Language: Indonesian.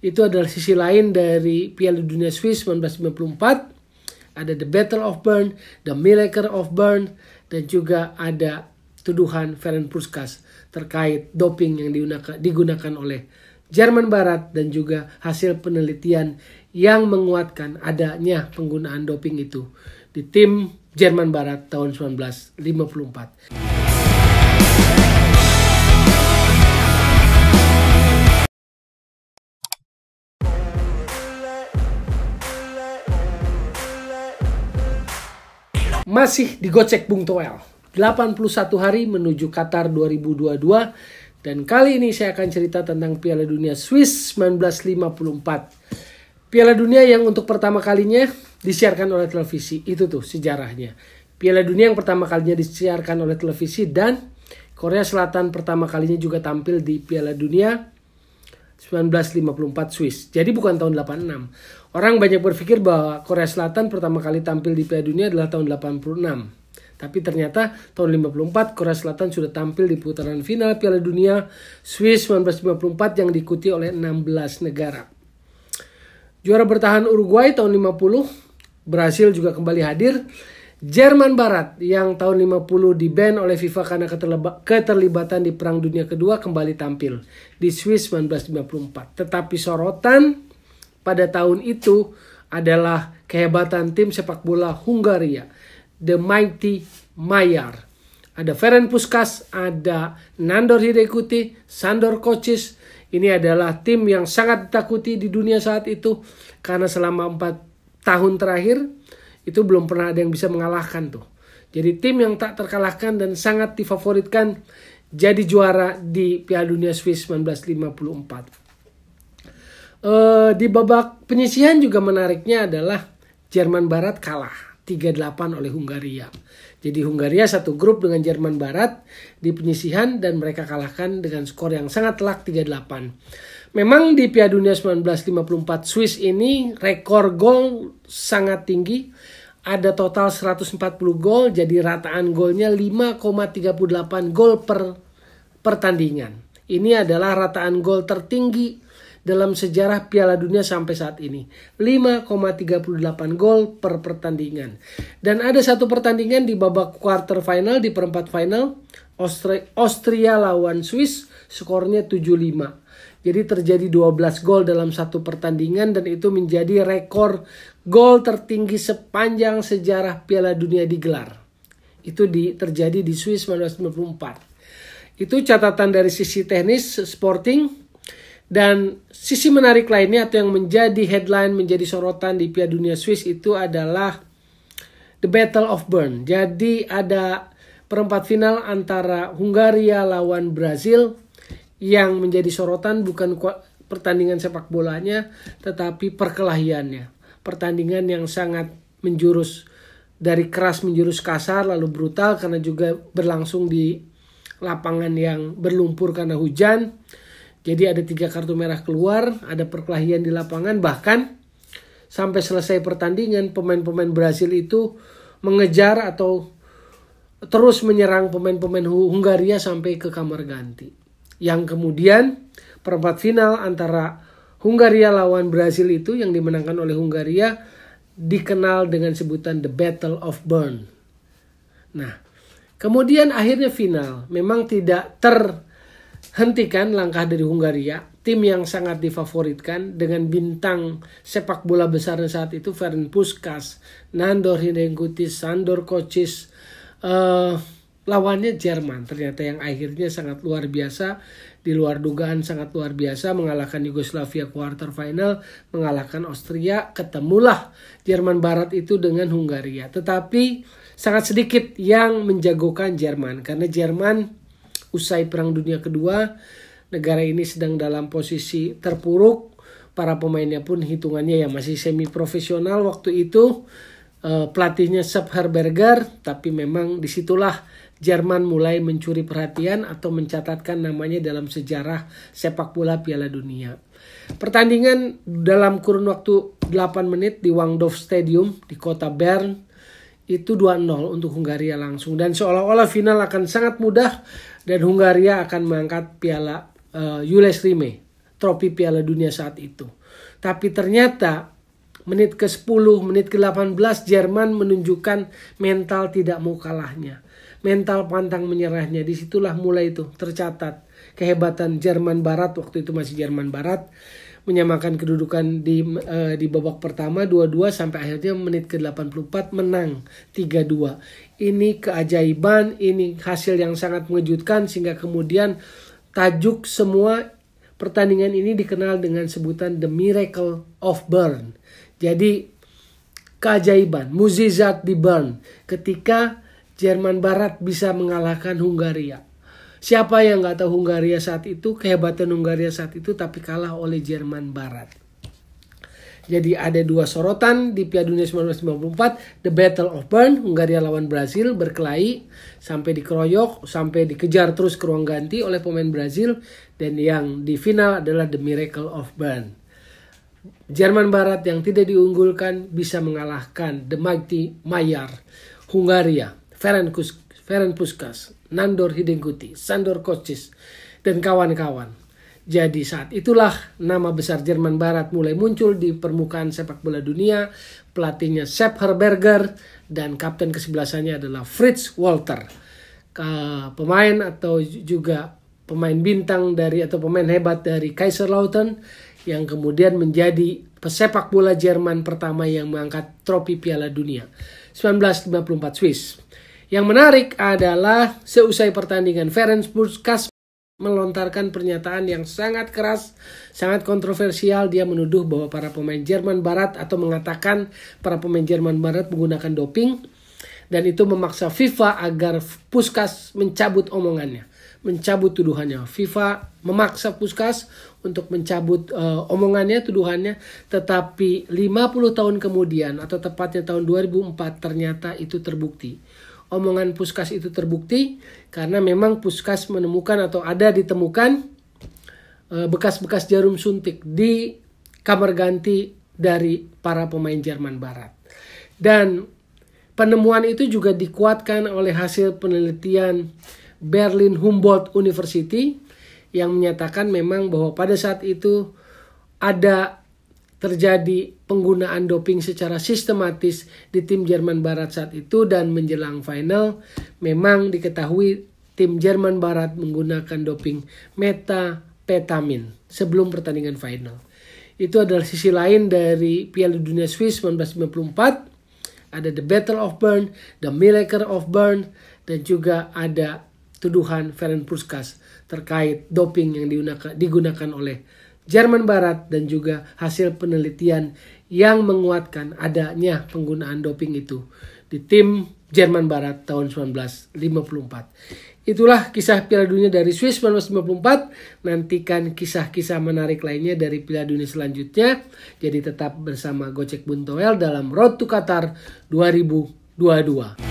itu adalah sisi lain dari Piala Dunia Swiss 1994. Ada The Battle of Bern, The Miracle of Bern, dan juga ada tuduhan Ferenc Puskas terkait doping yang digunakan oleh Jerman Barat dan juga hasil penelitian yang menguatkan adanya penggunaan doping itu di tim Jerman Barat tahun 1954. masih digocek Bung Toel. 81 hari menuju Qatar 2022 dan kali ini saya akan cerita tentang Piala Dunia Swiss 1954. Piala Dunia yang untuk pertama kalinya disiarkan oleh televisi. Itu tuh sejarahnya. Piala Dunia yang pertama kalinya disiarkan oleh televisi dan Korea Selatan pertama kalinya juga tampil di Piala Dunia 1954 Swiss. Jadi bukan tahun 86. Orang banyak berpikir bahwa Korea Selatan pertama kali tampil di Piala Dunia adalah tahun 86. Tapi ternyata tahun 54 Korea Selatan sudah tampil di putaran final Piala Dunia Swiss 1954 yang diikuti oleh 16 negara. Juara bertahan Uruguay tahun 50, Brasil juga kembali hadir Jerman Barat yang tahun 50 diban oleh FIFA karena keterlibatan di Perang Dunia Kedua kembali tampil di Swiss 1954. Tetapi sorotan pada tahun itu adalah kehebatan tim sepak bola Hungaria, The Mighty Mayar. Ada Ferenc Puskas, ada Nandor Hidekuti, Sandor Kocis. Ini adalah tim yang sangat ditakuti di dunia saat itu karena selama 4 tahun terakhir itu belum pernah ada yang bisa mengalahkan tuh. Jadi tim yang tak terkalahkan dan sangat difavoritkan jadi juara di Piala Dunia Swiss 1954. E, eh, di babak penyisihan juga menariknya adalah Jerman Barat kalah 3-8 oleh Hungaria. Jadi Hungaria satu grup dengan Jerman Barat di penyisihan dan mereka kalahkan dengan skor yang sangat telak 3-8. Memang di Piala Dunia 1954 Swiss ini rekor gol sangat tinggi ada total 140 gol jadi rataan golnya 5,38 gol per pertandingan. Ini adalah rataan gol tertinggi dalam sejarah Piala Dunia sampai saat ini. 5,38 gol per pertandingan. Dan ada satu pertandingan di babak quarter final, di perempat final, Austria, Austria lawan Swiss, skornya 75. Jadi terjadi 12 gol dalam satu pertandingan dan itu menjadi rekor gol tertinggi sepanjang sejarah Piala Dunia digelar. Itu di, terjadi di Swiss 1994. Itu catatan dari sisi teknis sporting dan sisi menarik lainnya atau yang menjadi headline, menjadi sorotan di Piala Dunia Swiss itu adalah The Battle of Bern. Jadi ada perempat final antara Hungaria lawan Brazil yang menjadi sorotan bukan pertandingan sepak bolanya tetapi perkelahiannya. Pertandingan yang sangat menjurus dari keras menjurus kasar lalu brutal karena juga berlangsung di lapangan yang berlumpur karena hujan jadi ada tiga kartu merah keluar, ada perkelahian di lapangan, bahkan sampai selesai pertandingan pemain-pemain Brasil itu mengejar atau terus menyerang pemain-pemain Hungaria sampai ke kamar ganti. Yang kemudian perempat final antara Hungaria lawan Brasil itu yang dimenangkan oleh Hungaria dikenal dengan sebutan The Battle of Bern. Nah, kemudian akhirnya final memang tidak ter hentikan langkah dari Hungaria, tim yang sangat difavoritkan dengan bintang sepak bola besar saat itu Ferenc Puskas, Nandor Hindengkutis, Sandor Kocis, uh, lawannya Jerman ternyata yang akhirnya sangat luar biasa di luar dugaan sangat luar biasa mengalahkan Yugoslavia quarter final mengalahkan Austria ketemulah Jerman Barat itu dengan Hungaria tetapi sangat sedikit yang menjagokan Jerman karena Jerman usai Perang Dunia Kedua, negara ini sedang dalam posisi terpuruk. Para pemainnya pun hitungannya ya masih semi profesional waktu itu. Eh, pelatihnya Sepp Herberger, tapi memang disitulah Jerman mulai mencuri perhatian atau mencatatkan namanya dalam sejarah sepak bola Piala Dunia. Pertandingan dalam kurun waktu 8 menit di Wangdorf Stadium di kota Bern itu 2-0 untuk Hungaria langsung dan seolah-olah final akan sangat mudah dan Hungaria akan mengangkat piala uh, Jules Rimet, trofi Piala Dunia saat itu. Tapi ternyata menit ke-10, menit ke-18 Jerman menunjukkan mental tidak mau kalahnya. Mental pantang menyerahnya disitulah mulai itu tercatat kehebatan Jerman Barat waktu itu masih Jerman Barat menyamakan kedudukan di uh, di babak pertama 2-2 sampai akhirnya menit ke-84 menang 3-2. Ini keajaiban, ini hasil yang sangat mengejutkan sehingga kemudian tajuk semua pertandingan ini dikenal dengan sebutan The Miracle of burn Jadi keajaiban, muzizat di burn ketika Jerman Barat bisa mengalahkan Hungaria Siapa yang nggak tahu Hungaria saat itu, kehebatan Hungaria saat itu tapi kalah oleh Jerman Barat. Jadi ada dua sorotan di Piala Dunia 1994, The Battle of Bern, Hungaria lawan Brazil berkelahi sampai dikeroyok, sampai dikejar terus ke ruang ganti oleh pemain Brazil dan yang di final adalah The Miracle of Bern. Jerman Barat yang tidak diunggulkan bisa mengalahkan The Mighty Mayar, Hungaria, Ferenc Ferenc Puskas, Nandor Hidengkuti, Sandor Kocis, dan kawan-kawan. Jadi saat itulah nama besar Jerman Barat mulai muncul di permukaan sepak bola dunia. Pelatihnya Sepp Herberger dan kapten kesebelasannya adalah Fritz Walter. Ke pemain atau juga pemain bintang dari atau pemain hebat dari Kaiserslautern yang kemudian menjadi pesepak bola Jerman pertama yang mengangkat trofi Piala Dunia 1954 Swiss. Yang menarik adalah seusai pertandingan Ferenc Puskas melontarkan pernyataan yang sangat keras, sangat kontroversial. Dia menuduh bahwa para pemain Jerman Barat atau mengatakan para pemain Jerman Barat menggunakan doping dan itu memaksa FIFA agar Puskas mencabut omongannya, mencabut tuduhannya. FIFA memaksa Puskas untuk mencabut uh, omongannya, tuduhannya, tetapi 50 tahun kemudian atau tepatnya tahun 2004 ternyata itu terbukti omongan Puskas itu terbukti karena memang Puskas menemukan atau ada ditemukan eh, bekas-bekas jarum suntik di kamar ganti dari para pemain Jerman Barat. Dan penemuan itu juga dikuatkan oleh hasil penelitian Berlin Humboldt University yang menyatakan memang bahwa pada saat itu ada terjadi penggunaan doping secara sistematis di tim Jerman Barat saat itu dan menjelang final memang diketahui tim Jerman Barat menggunakan doping metapetamin sebelum pertandingan final. Itu adalah sisi lain dari Piala Dunia Swiss 1994. Ada The Battle of Bern, The Miracle of Bern, dan juga ada tuduhan Ferenc Puskas terkait doping yang digunakan oleh Jerman Barat dan juga hasil penelitian yang menguatkan adanya penggunaan doping itu di tim Jerman Barat tahun 1954. Itulah kisah Piala Dunia dari Swiss 1954. Nantikan kisah-kisah menarik lainnya dari Piala Dunia selanjutnya. Jadi tetap bersama Gocek Buntoel dalam Road to Qatar 2022.